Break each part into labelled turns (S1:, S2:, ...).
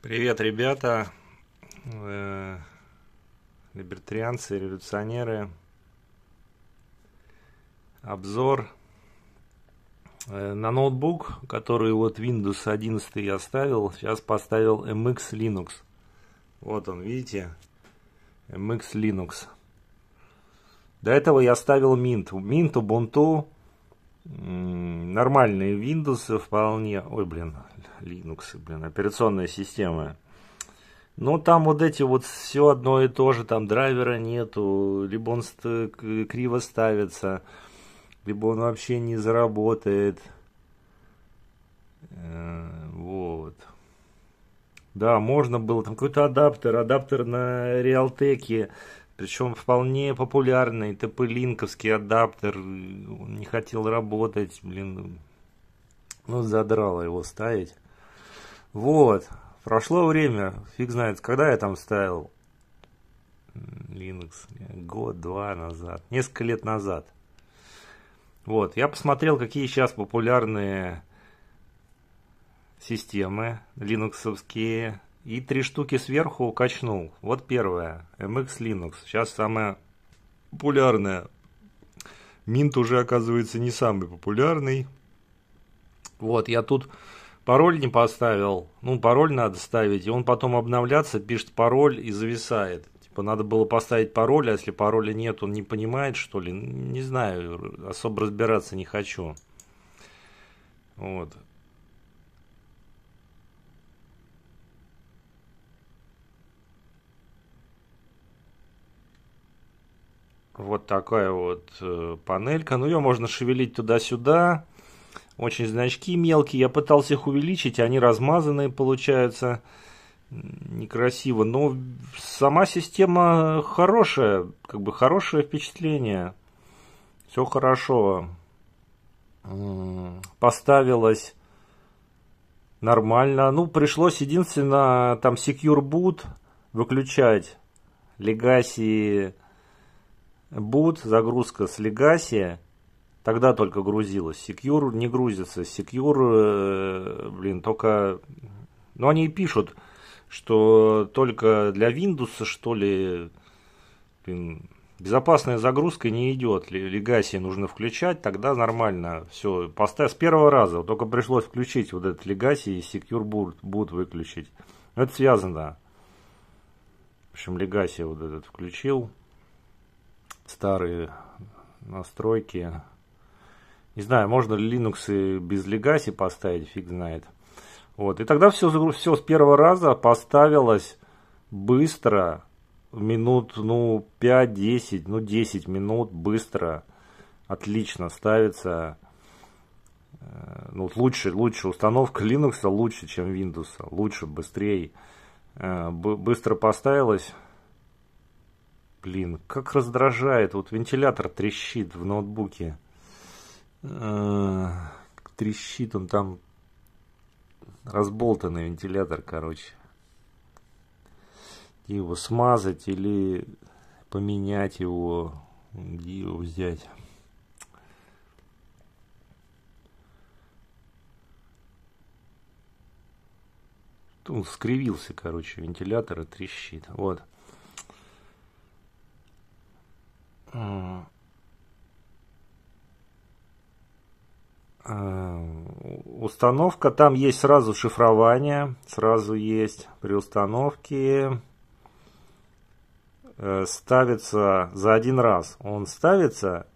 S1: Привет, ребята, либертарианцы, революционеры. Обзор э, на ноутбук, который вот Windows 11 я оставил, сейчас поставил MX Linux. Вот он, видите? MX Linux. До этого я ставил Mint. Mint, Ubuntu, нормальные Windows вполне, ой, блин, Linux, блин, операционная система. Но ну, там вот эти вот все одно и то же, там драйвера нету, либо он криво ставится, либо он вообще не заработает. Э, вот. Да, можно было, там какой-то адаптер, адаптер на Realtek причем вполне популярный ТП-линковский адаптер. Он не хотел работать, блин. Ну, задрало его ставить. Вот. Прошло время. Фиг знает, когда я там ставил. Linux. Год-два назад. Несколько лет назад. Вот. Я посмотрел, какие сейчас популярные системы линуксовские и три штуки сверху качнул. Вот первое. MX Linux. Сейчас самое популярное. Mint уже, оказывается, не самый популярный. Вот, я тут пароль не поставил. Ну, пароль надо ставить. И он потом обновляться, пишет пароль и зависает. Типа, надо было поставить пароль, а если пароля нет, он не понимает, что ли. Не знаю, особо разбираться не хочу. Вот. Вот такая вот э, панелька. Ну, ее можно шевелить туда-сюда. Очень значки мелкие. Я пытался их увеличить, они размазанные получаются. Некрасиво. Но сама система хорошая. Как бы хорошее впечатление. Все хорошо. Поставилось нормально. Ну, пришлось единственно там Secure Boot выключать. Legacy Boot, загрузка с Legacy, тогда только грузилась. Secure не грузится. Secure, э, блин, только... Ну, они и пишут, что только для Windows, что ли, блин, безопасная загрузка не идет. Legacy нужно включать, тогда нормально. Все, поставь с первого раза. Только пришлось включить вот этот Legacy и Secure Boot, Boot выключить. Но ну, это связано. В общем, Legacy вот этот включил старые настройки. Не знаю, можно ли Linux и без Legacy поставить, фиг знает. Вот. И тогда все, все с первого раза поставилось быстро, минут, ну, 5-10, ну, 10 минут быстро, отлично ставится. Э, ну, лучше, лучше установка Linux лучше, чем Windows, лучше, быстрее, э, быстро поставилась. Блин, как раздражает. Вот вентилятор трещит в ноутбуке. Э, трещит он там. Разболтанный вентилятор, короче. Где его смазать или поменять его? Где его взять? Он скривился, короче, вентилятор и трещит. Вот. А, э, установка, там есть сразу шифрование, сразу есть при установке э, ставится за один раз. Он ставится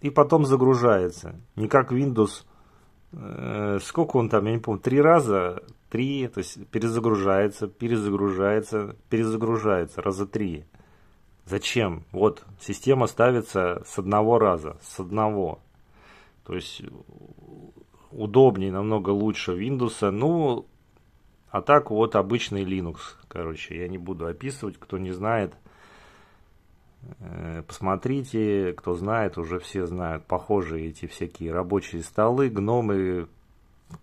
S1: и потом загружается. Не как Windows. Э, сколько он там, я не помню, три раза, три, то есть перезагружается, перезагружается, перезагружается, раза три. Зачем? Вот система ставится с одного раза, с одного. То есть удобнее, намного лучше Windows. Ну, а так вот обычный Linux, короче, я не буду описывать, кто не знает, э, посмотрите, кто знает, уже все знают, похожие эти всякие рабочие столы, гномы,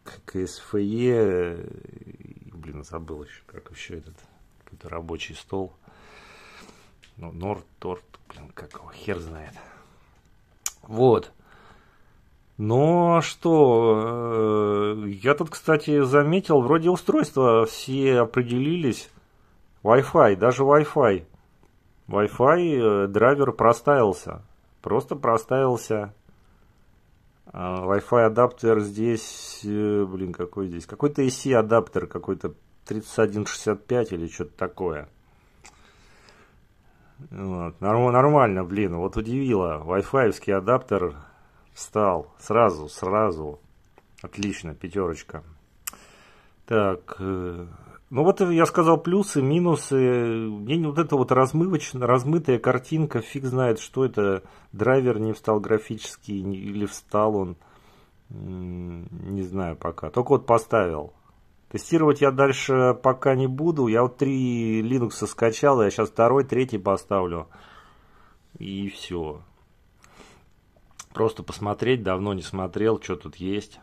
S1: как SFE, блин, забыл еще, как еще этот, какой-то рабочий стол – ну, Норд, Торт, блин, как его, хер знает. Вот. Но ну, а что, э, я тут, кстати, заметил, вроде устройства все определились. Wi-Fi, даже Wi-Fi. Wi-Fi э, драйвер проставился. Просто проставился. А Wi-Fi адаптер здесь, э, блин, какой здесь? Какой-то AC адаптер, какой-то 3165 или что-то такое. Вот, норм, нормально, блин, вот удивило. Wi-Fi адаптер встал сразу, сразу. Отлично, пятерочка. Так, э, ну вот я сказал плюсы, минусы. Мне вот эта вот размывочная, размытая картинка, фиг знает, что это. Драйвер не встал графический или встал он. Не знаю пока. Только вот поставил. Тестировать я дальше пока не буду. Я вот три Linux скачал, я сейчас второй, третий поставлю. И все. Просто посмотреть, давно не смотрел, что тут есть.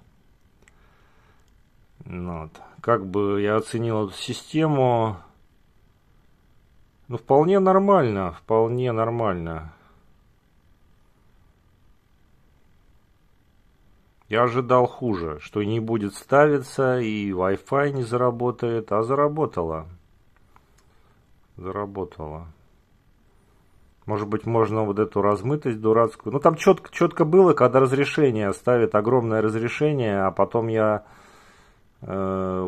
S1: Ну вот. Как бы я оценил эту систему? Ну, вполне нормально, вполне нормально. Я ожидал хуже, что не будет ставиться и Wi-Fi не заработает, а заработала. Заработала. Может быть, можно вот эту размытость дурацкую. Ну, там четко, четко было, когда разрешение ставит, огромное разрешение, а потом я э,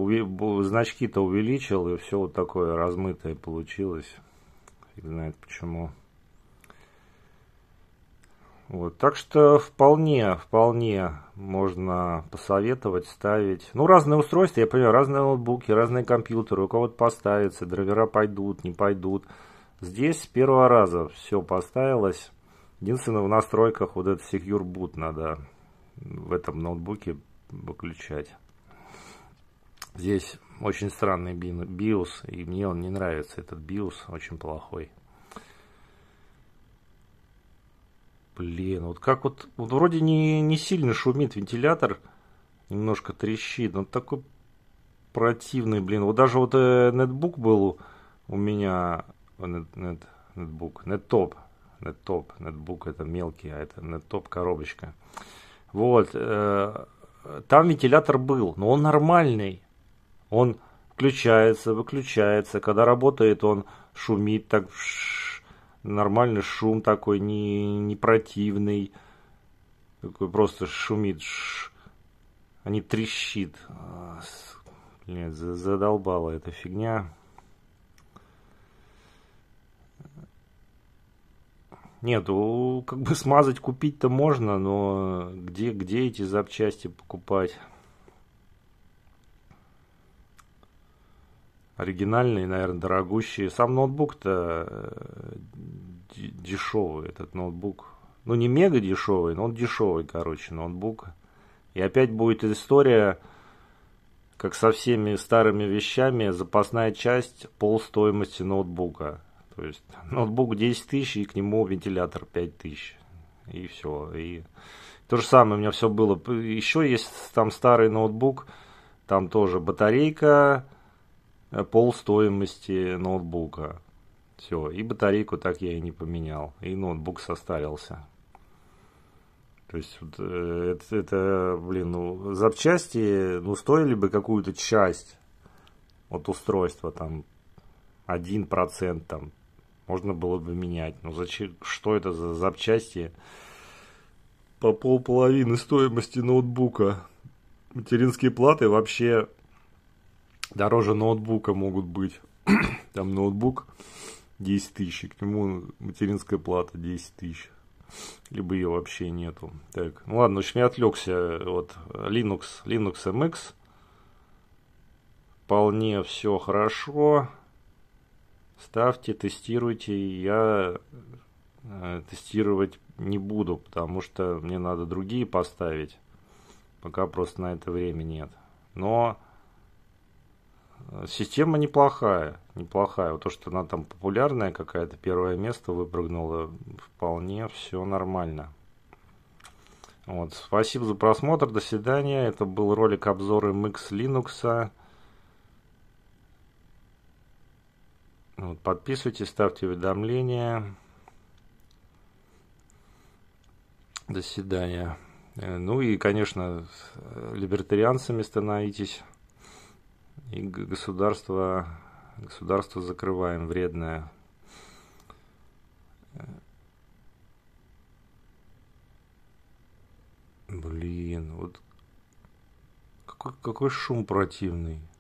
S1: значки-то увеличил, и все вот такое размытое получилось. Фиг знает почему. Вот, так что вполне, вполне можно посоветовать ставить. Ну, разные устройства, я понимаю, разные ноутбуки, разные компьютеры. У кого-то поставится, драйвера пойдут, не пойдут. Здесь с первого раза все поставилось. Единственное, в настройках вот этот Secure Boot надо в этом ноутбуке выключать. Здесь очень странный BIOS, и мне он не нравится, этот BIOS очень плохой. Блин, вот как вот, вот вроде не, не сильно шумит вентилятор, немножко трещит, но такой противный, блин. Вот даже вот э, нетбук был у меня, э, нет, нет, нетбук, неттоп, неттоп, нетбук это мелкий, а это неттоп коробочка. Вот, э, там вентилятор был, но он нормальный, он включается, выключается, когда работает он шумит так нормальный шум такой, не, не противный. Такой просто шумит. Ш... А не трещит. А, блин, задолбала эта фигня. Нет, как бы смазать купить-то можно, но где, где эти запчасти покупать? оригинальные, наверное, дорогущие. Сам ноутбук-то э, дешевый, этот ноутбук. Ну, не мега дешевый, но он дешевый, короче, ноутбук. И опять будет история, как со всеми старыми вещами, запасная часть пол стоимости ноутбука. То есть ноутбук 10 тысяч и к нему вентилятор 5 тысяч. И все. И то же самое у меня все было. Еще есть там старый ноутбук, там тоже батарейка, Э, пол стоимости ноутбука. Все, и батарейку так я и не поменял, и ноутбук состарился. То есть вот, э, это, это, блин, ну, запчасти, ну, стоили бы какую-то часть от устройства, там, 1%, там, можно было бы менять. но ну, зачем, что это за запчасти по полполовины стоимости ноутбука? Материнские платы вообще дороже ноутбука могут быть. Там ноутбук 10 тысяч, к нему материнская плата 10 тысяч. Либо ее вообще нету. Так, ну ладно, очень отвлекся. Вот Linux, Linux MX. Вполне все хорошо. Ставьте, тестируйте. Я э, тестировать не буду, потому что мне надо другие поставить. Пока просто на это время нет. Но Система неплохая, неплохая. Вот то, что она там популярная какая-то, первое место выпрыгнула, вполне все нормально. Вот, спасибо за просмотр, до свидания. Это был ролик обзора MX Linux. Вот, подписывайтесь, ставьте уведомления. До свидания. Э, ну и, конечно, э, либертарианцами становитесь и государство, государство закрываем вредное. Э, блин, вот какой, какой шум противный.